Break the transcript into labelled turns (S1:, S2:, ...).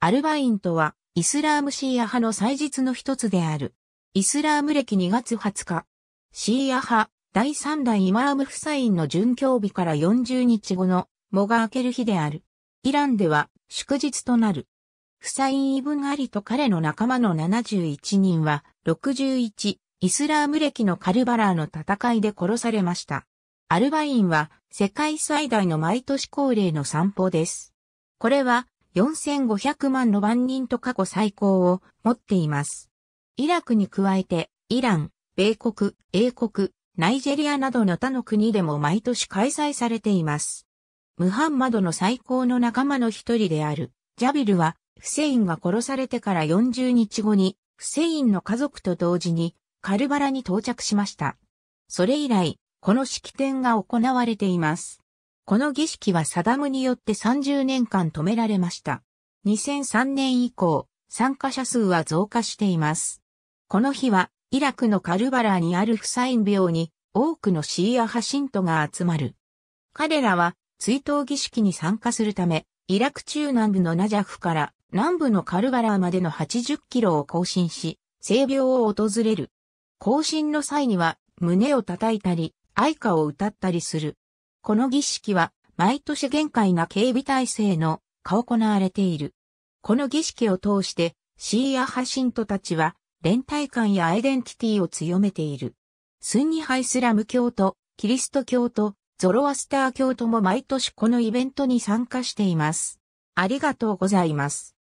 S1: アルバ
S2: インとは、イスラームシーア派の祭日の一つである。イスラーム歴2月20日。シーア派、第3代イマームフサインの殉教日から40日後の、もが明ける日である。イランでは、祝日となる。フサイン・イブン・アリと彼の仲間の71人は、61、イスラーム歴のカルバラーの戦いで殺されました。アルバインは、世界最大の毎年恒例の散歩です。これは、4500万の万人と過去最高を持っています。イラクに加えて、イラン、米国、英国、ナイジェリアなどの他の国でも毎年開催されています。ムハンマドの最高の仲間の一人である、ジャビルは、フセインが殺されてから40日後に、フセインの家族と同時に、カルバラに到着しました。それ以来、この式典が行われています。この儀式はサダムによって30年間止められました。2003年以降、参加者数は増加しています。この日は、イラクのカルバラにあるフサイン病に多くのシーア派信徒が集まる。彼らは追悼儀式に参加するため、イラク中南部のナジャフから南部のカルバラまでの80キロを行進し、聖病を訪れる。行進の際には胸を叩いたり、愛歌を歌ったりする。この儀式は毎年限界な警備体制のを行われている。この儀式を通してシーア派信徒たちは連帯感やアイデンティティを強めている。スンニハイスラム教とキリスト教とゾロアスター教とも毎年このイベントに参加しています。ありがとうございます。